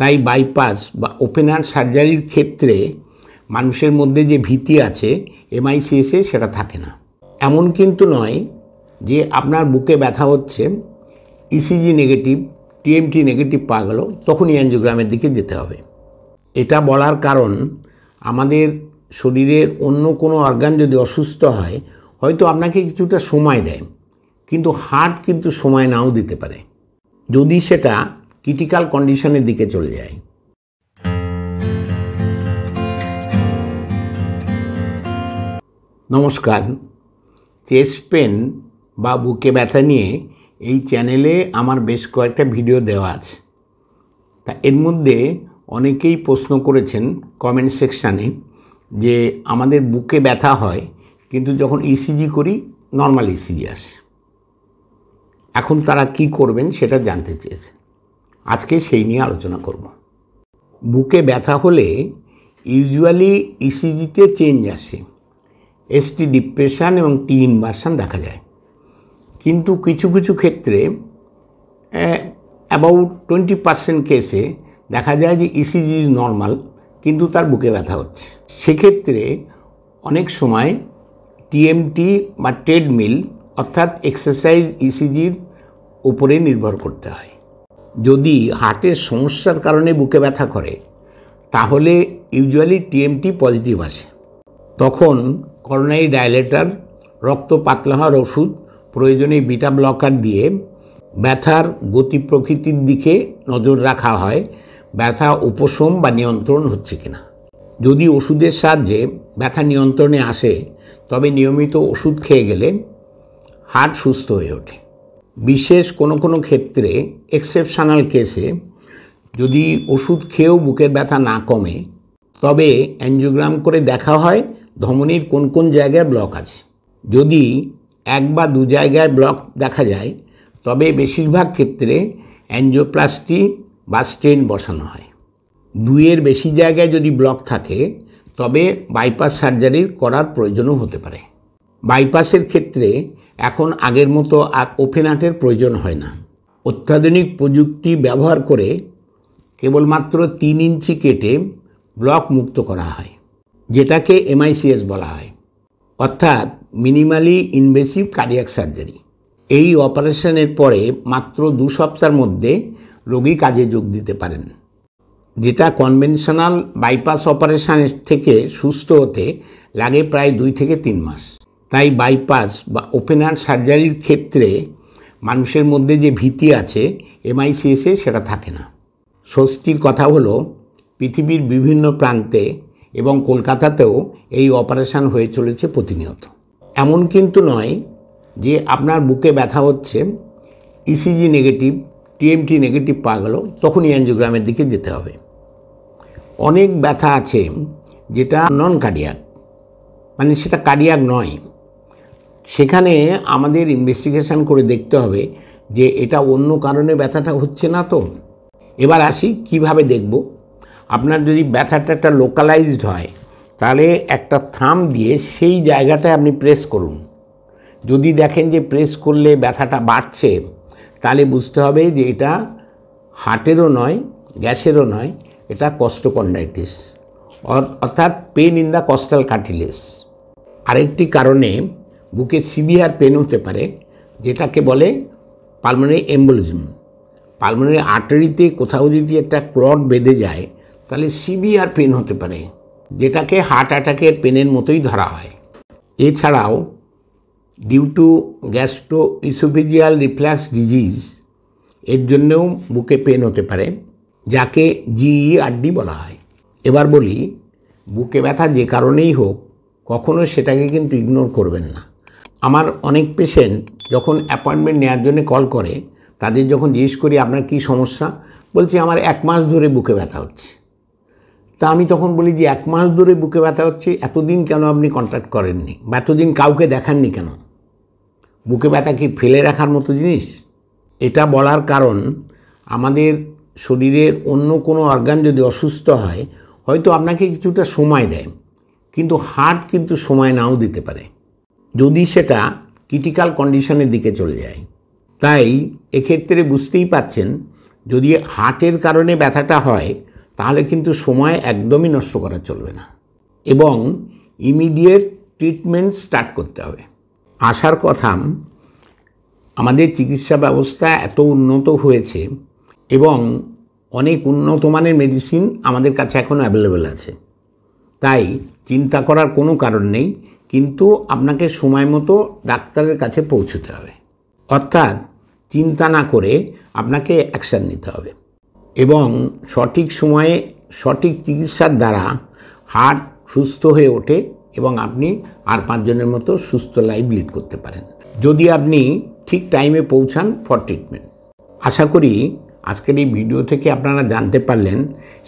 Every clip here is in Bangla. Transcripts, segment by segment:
তাই বাইপাস বা ওপেন হার্ট সার্জারির ক্ষেত্রে মানুষের মধ্যে যে ভীতি আছে এমআইসিএসে সেটা থাকে না এমন কিন্তু নয় যে আপনার বুকে ব্যথা হচ্ছে ইসিজি নেগেটিভ টিএমটি নেগেটিভ পাওয়া গেল তখনই অ্যাঞ্জিওগ্রামের দিকে যেতে হবে এটা বলার কারণ আমাদের শরীরের অন্য কোনো অর্গান যদি অসুস্থ হয় হয়তো আপনাকে কিছুটা সময় দেয় কিন্তু হার্ট কিন্তু সময় নাও দিতে পারে যদি সেটা ক্রিটিক্যাল কন্ডিশনের দিকে চলে যায় নমস্কার চেস্ট পেন বা বুকে ব্যথা নিয়ে এই চ্যানেলে আমার বেশ কয়েকটা ভিডিও দেওয়া আছে তা এর মধ্যে অনেকেই প্রশ্ন করেছেন কমেন্ট সেকশানে যে আমাদের বুকে ব্যথা হয় কিন্তু যখন ইসিজি e করি নর্মাল ইসিজি e আসে এখন তারা কি করবেন সেটা জানতে চেয়েছে আজকে সেই নিয়ে আলোচনা করব বুকে ব্যথা হলে ইউজুয়ালি ইসিজিতে e চেঞ্জ আসে এসটি ডিপ্রেশান এবং টি ইনভার্সান দেখা যায় কিন্তু কিছু কিছু ক্ষেত্রে অ্যাবাউট টোয়েন্টি পার্সেন্ট কেসে দেখা যায় যে ইসিজি ইজ নর্মাল কিন্তু তার বুকে ব্যথা হচ্ছে সেক্ষেত্রে অনেক সময় টিএমটি বা ট্রেডমিল অর্থাৎ এক্সারসাইজ ইসিজির ওপরে নির্ভর করতে হয় যদি হার্টের সমস্যার কারণে বুকে ব্যথা করে তাহলে ইউজুয়ালি টিএমটি পজিটিভ আসে তখন করোনারি ডায়ালেটার রক্ত পাতলা হওয়ার ওষুধ প্রয়োজনে বিটা ব্লকার দিয়ে ব্যথার গতি প্রকৃতির দিকে নজর রাখা হয় ব্যথা উপশম বা নিয়ন্ত্রণ হচ্ছে কিনা যদি ওষুধের সাহায্যে ব্যথা নিয়ন্ত্রণে আসে তবে নিয়মিত ওষুধ খেয়ে গেলে হার্ট সুস্থ হয়ে ওঠে বিশেষ কোনো কোনো ক্ষেত্রে এক্সেপশনাল কেসে যদি ওষুধ খেয়েও বুকের ব্যথা না কমে তবে অ্যানজিওগ্রাম করে দেখা হয় ধমনির কোন কোন জায়গায় ব্লক আছে যদি এক বা দু জায়গায় ব্লক দেখা যায় তবে বেশিরভাগ ক্ষেত্রে অ্যানজিওপ্লাস্টি বা স্টেন বসানো হয় দুইয়ের বেশি জায়গায় যদি ব্লক থাকে তবে বাইপাস সার্জারির করার প্রয়োজনও হতে পারে বাইপাসের ক্ষেত্রে এখন আগের মতো আর ওপেন হার্টের প্রয়োজন হয় না অত্যাধুনিক প্রযুক্তি ব্যবহার করে কেবলমাত্র তিন ইঞ্চি কেটে ব্লক মুক্ত করা হয় যেটাকে এমআইসিএস বলা হয় অর্থাৎ মিনিমালি ইনভেসিভ কার্ডিয়াক সার্জারি এই অপারেশনের পরে মাত্র দু সপ্তাহের মধ্যে রোগী কাজে যোগ দিতে পারেন যেটা কনভেনশনাল বাইপাস অপারেশানের থেকে সুস্থ হতে লাগে প্রায় দুই থেকে তিন মাস তাই বাইপাস বা ওপেন হার্ট সার্জারির ক্ষেত্রে মানুষের মধ্যে যে ভীতি আছে এমআইসিএসে সেটা থাকে না স্বস্তির কথা হলো পৃথিবীর বিভিন্ন প্রান্তে এবং কলকাতাতেও এই অপারেশান হয়ে চলেছে প্রতিনিয়ত এমন কিন্তু নয় যে আপনার বুকে ব্যথা হচ্ছে ইসিজি নেগেটিভ টিএমটি নেগেটিভ পাওয়া গেল তখনই অ্যাঞ্জিওগ্রামের দিকে যেতে হবে অনেক ব্যথা আছে যেটা নন কার্ডিয়াক মানে সেটা কার্ডিয়াক নয় সেখানে আমাদের ইনভেস্টিগেশন করে দেখতে হবে যে এটা অন্য কারণে ব্যথাটা হচ্ছে না তো এবার আসি কিভাবে দেখব আপনার যদি ব্যথাটা একটা লোকালাইজড হয় তাহলে একটা থাম দিয়ে সেই জায়গাটায় আপনি প্রেস করুন যদি দেখেন যে প্রেস করলে ব্যথাটা বাড়ছে তাহলে বুঝতে হবে যে এটা হার্টেরও নয় গ্যাসেরও নয় এটা কস্টোকন্ডাইটিস অর্থাৎ pain in the costal cartilage আরেকটি কারণে বুকে সিভিয়ার পেন হতে পারে যেটাকে বলে পালমোনারি এম্বোলিজম পালমোনারি আর্টারিতে কোথাও যদি একটা ক্লট বেঁধে যায় তাহলে সিভিয়ার পেন হতে পারে যেটাকে হার্ট অ্যাটাকের পেনের মতোই ধরা হয় এছাড়াও due to gastro oesophageal reflux disease এর জন্যেও বুকে পেন হতে পারে যাকে জিইআরডি e বলা হয় এবার বলি বুকে ব্যথা যে কারণেই হোক কখনো সেটাকে কিন্তু ইগনোর করবেন না আমার অনেক পেশেন্ট যখন অ্যাপয়েন্টমেন্ট নেওয়ার জন্য কল করে তাদের যখন জিজ্ঞেস করি আপনার কি সমস্যা বলছি আমার এক মাস ধরে বুকে ব্যথা হচ্ছে তা আমি তখন বলি যে এক মাস ধরে বুকে ব্যথা হচ্ছে এতদিন কেন আপনি কন্ট্যাক্ট করেননি বা এতদিন কাউকে দেখাননি কেন বুকে ব্যথা কি ফেলে রাখার মতো জিনিস এটা বলার কারণ আমাদের শরীরের অন্য কোনো অর্গান যদি অসুস্থ হয় হয়তো আপনাকে কিছুটা সময় দেয় কিন্তু হার্ট কিন্তু সময় নাও দিতে পারে যদি সেটা ক্রিটিক্যাল কন্ডিশনের দিকে চলে যায় তাই এক্ষেত্রে বুঝতেই পারছেন যদি হার্টের কারণে ব্যথাটা হয় তাহলে কিন্তু সময় একদমই নষ্ট করা চলবে না এবং ইমিডিয়েট ট্রিটমেন্ট স্টার্ট করতে হবে আসার কথা আমাদের চিকিৎসা ব্যবস্থা এত উন্নত হয়েছে এবং অনেক উন্নত মানের মেডিসিন আমাদের কাছে এখন অ্যাভেলেবেল আছে তাই চিন্তা করার কোনো কারণ নেই কিন্তু আপনাকে সময় মতো ডাক্তারের কাছে পৌঁছতে হবে অর্থাৎ চিন্তা না করে আপনাকে অ্যাকশান নিতে হবে এবং সঠিক সময়ে সঠিক চিকিৎসার দ্বারা হার্ট সুস্থ হয়ে ওঠে এবং আপনি আর পাঁচজনের মতো সুস্থ লাইফ লিড করতে পারেন যদি আপনি ঠিক টাইমে পৌঁছান ফর ট্রিটমেন্ট আশা করি আজকের এই ভিডিও থেকে আপনারা জানতে পারলেন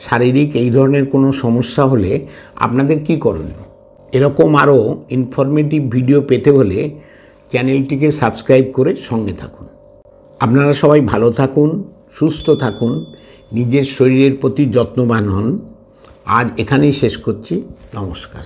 শারীরিক এই ধরনের কোনো সমস্যা হলে আপনাদের কি করণীয় এরকম আরও ইনফরমেটিভ ভিডিও পেতে হলে চ্যানেলটিকে সাবস্ক্রাইব করে সঙ্গে থাকুন আপনারা সবাই ভালো থাকুন সুস্থ থাকুন নিজের শরীরের প্রতি যত্নবান হন আজ এখানেই শেষ করছি নমস্কার